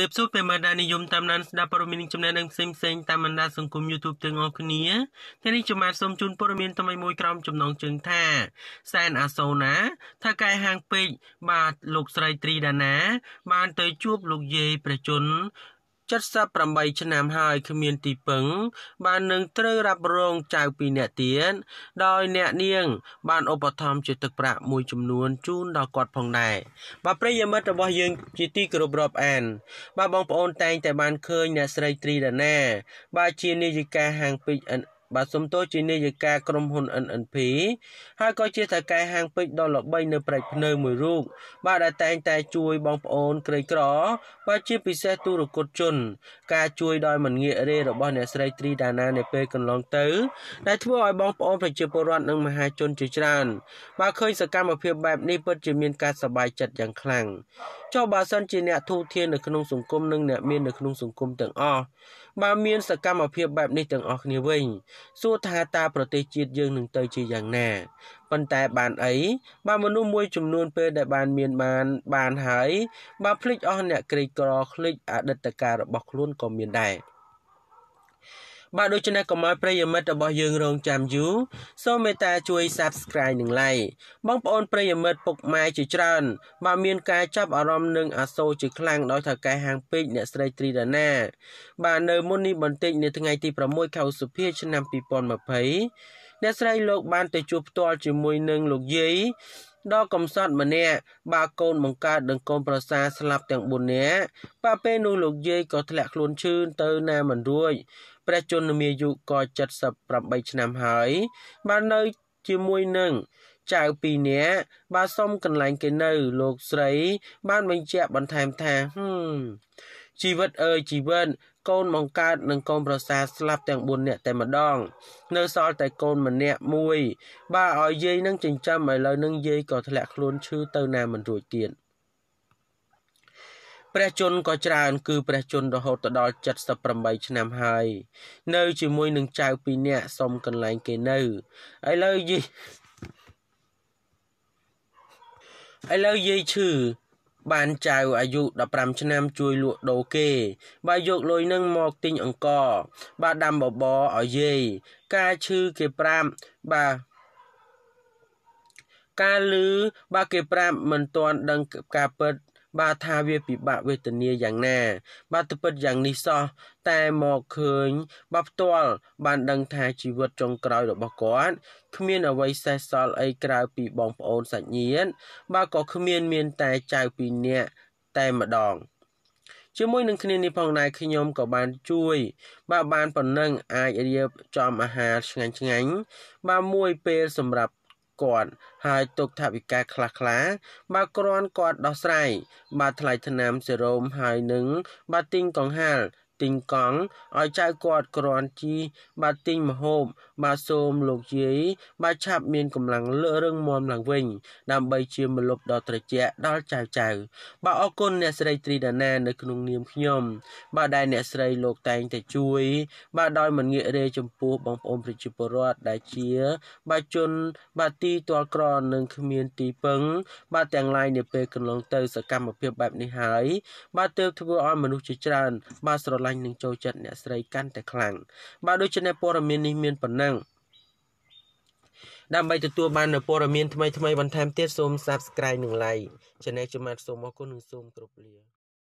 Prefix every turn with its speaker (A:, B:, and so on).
A: ដែលផ្ទុះពេលមកដែលនិយមតាមដានស្ដាប់ព័ត៌មានចំណេះដឹងផ្សេងៗតាមបណ្ដាសង្គម YouTube ទាំងអស់គ្នាថ្ងៃនេះខ្ញុំបាទសូមជូនព័ត៌មានថ្មីមួយក្រោមចំណងជើងថា សែនអាសូណាថាកែហាងពេជ្របាទលោកស្រីត្រីដាណាបានទៅជួបលោកយាយប្រជជន78ឆ្នាំហើយគ្មានទីពឹង បាននឹងត្រូវរ៉ាប់រងចៅពីរនាក់ទៀតដោយអ្នកនាង បានឧបត្ថម្ភជាទឹកប្រាក់មួយចំនួន ជូនដល់គាត់ផងដែរបាទប្រិយមិត្តរបស់យើងជាទីគោរពរាប់អានបាទបងប្អូនតែងតែបានឃើញអ្នកស្រីត្រីដាណាបាទជានាយិកាហាងពេជ្របាទសំទោជានាយិកាក្រុមហ៊ុន NNP ហើយក៏ជាថៅកែហាងពេជ្រដ៏ល្បី នៅប្រាច់ភ្នៅមួយរូបបាទដែលតែងតែ ជួយបងប្អូនក្រីក្របាទជា ពិសេសទូរគតជន ការជួយដោយមិនងាករេរបស់អ្នកស្រីត្រីដាណានៅពេលកន្លងទៅដែលធ្វើឲ្យបងប្អូនប្រជាពលរដ្ឋនិងមហាជនជាច្រើនបាទឃើញសកម្មភាព បែប នេះពិតជាមានការសប្បាយចិត្តយ៉ាងខ្លាំងចុះបើសិនជាអ្នកទូធាននៅក្នុងសង្គមនិងអ្នកមាននៅក្នុងសង្គមទាំងអស់បើមានសកម្មភាពបែបនេះទាំងអស់គ្នាវិញសួរថាតើប្រទេសជាតិយើងនឹងទៅ ជាយ៉ាងណាប៉ុន្តែ បានអីបើមនុស្សមួយចំនួនពេលដែល បាន មានបានបានហើយបើភ្លេចអស់អ្នកក្រីក្រភ្លេចអតីតកាលរបស់ខ្លួនក៏មានដែរ។បាទដូច្នេះកុំឲ្យប្រិយមិត្តរបស់យើងរងចាំយូរសូមមេត្តាជួយ Subscribe និង Like បងប្អូនប្រិយមិត្តពុកម៉ែជាច្រើនបាទមានការចាប់អារម្មណ៍នឹងអាសូរជាខ្លាំងដោយថៅកែហាងពេជ្រអ្នកស្រីត្រីដាណាបាទនៅមុននេះបន្តិចនៅថ្ងៃទី6ខែឧសភា ឆ្នាំ2020អ្នកស្រីលោកបានទៅជួបផ្ទាល់ជាមួយនឹងលោកយាយដល់កំសត់ម្នាក់បើកូនបង្កើតនឹងកូនប្រសាស្លាប់ទាំង4នាក់ប៉ាពេលនោះលោកយាយក៏ធ្លាក់ខ្លួនឈឺទៅណាមិនរួចព្រះជន្មាយុក៏78ឆ្នាំហើយ បាននៅជាមួយនឹងចៅពីរនាក់បាទសុំកន្លែងគេនៅ លោកស្រីបានបញ្ជាក់បន្ថែមថាហឹមជីវិតអើយជីវិតកូនបង្កើតនិងកូនប្រសាស្លាប់ទាំង4នាក់តែម្ដង នៅសល់តែកូនម្នាក់មួយ បាទឲ្យយាយនឹងចិញ្ចឹមឥឡូវនឹងយាយក៏ធ្លាក់ខ្លួនឈឺទៅណាមិនរួចទៀតព្រះជន្មក៏ច្រើន គឺព្រះជន្មរហូតដល់78ឆ្នាំហើយ នៅជាមួយនឹងចៅពីរនាក់សុំកន្លែងគេនៅឥឡូវយាយឥឡូវយាយឈឺបានចៅអាយុ15ឆ្នាំ ជួយលក់ដូរគេបើយកលុយនឹងមកទិញអង្គបើដាំបបរឲ្យយាយការឈឺគេប្រាប់បើការលឺបើគេប្រាប់មិនទាន់ដឹងការពិតបាទថាវាពិបាកវេទនាយ៉ាងណា បាទទៅពិតយ៉ាងនេះសោះតែមកឃើញបាទផ្ទាល់បានដឹងថាជីវិតចុងក្រោយរបស់គាត់គ្មាន អ្វីសេសសល់អីក្រៅពីបងប្អូនសាច់ញាតិបាទក៏គ្មាន មាន តែចៅពីរនាក់តែម្ដងជាមួយនឹងគ្នានេះផងដែរខ្ញុំក៏បានជួយបាទបានប៉ុណ្ណឹងអាចរៀបចំអាហារឆ្ងាញ់ឆ្ងាញ់បាទមួយពេលសម្រាប់គាត់ហើយទុកថាវិការខ្លះខ្លះបើគ្រាន់គាត់ដោះស្រាយបើថ្លៃថ្នាំសេរ៉ូមហើយនឹងបើទិញកង្ហារទិញកង់ឲ្យចៅគាត់គ្រាន់ជីបាទទិញមហូប បាទសូមលោកយាយបាទឆាប់មានកម្លាំងលើរឹងមាំឡើងវិញ ដើម្បីជាមលប់ដ៏ត្រជាក់ដល់ចៅចៅបាទអរគុណអ្នកស្រីត្រីដាណានៅក្នុងនាមខ្ញុំ បាទដែលអ្នកស្រីលោកតែង តែជួយបាទដោយមិនងាករេចំពោះបងប្អូនប្រជាពលរដ្ឋដែលជា បាទជន បាទទីតលក្រនិងគ្មានទីពឹងបាទទាំងឡាយនៅពេលកន្លងទៅ សកម្មភាពបែបនេះហើយបាទទើបធ្វើឲ្យមនុស្សជាច្រើនបាទស្រឡាញ់និងចូលចិត្តអ្នកស្រីកាន់តែខ្លាំងបាទដូច្នេះព័ត៌មាននេះមានប៉ុណ្ណឹងដើម្បីទទួលបាននូវព័ត៌មានថ្មីៗបន្ថែមទៀតសូម Subscribe និង Like Channel ខ្ញុំបាទសូមអរគុណនិងសូមគោរពលា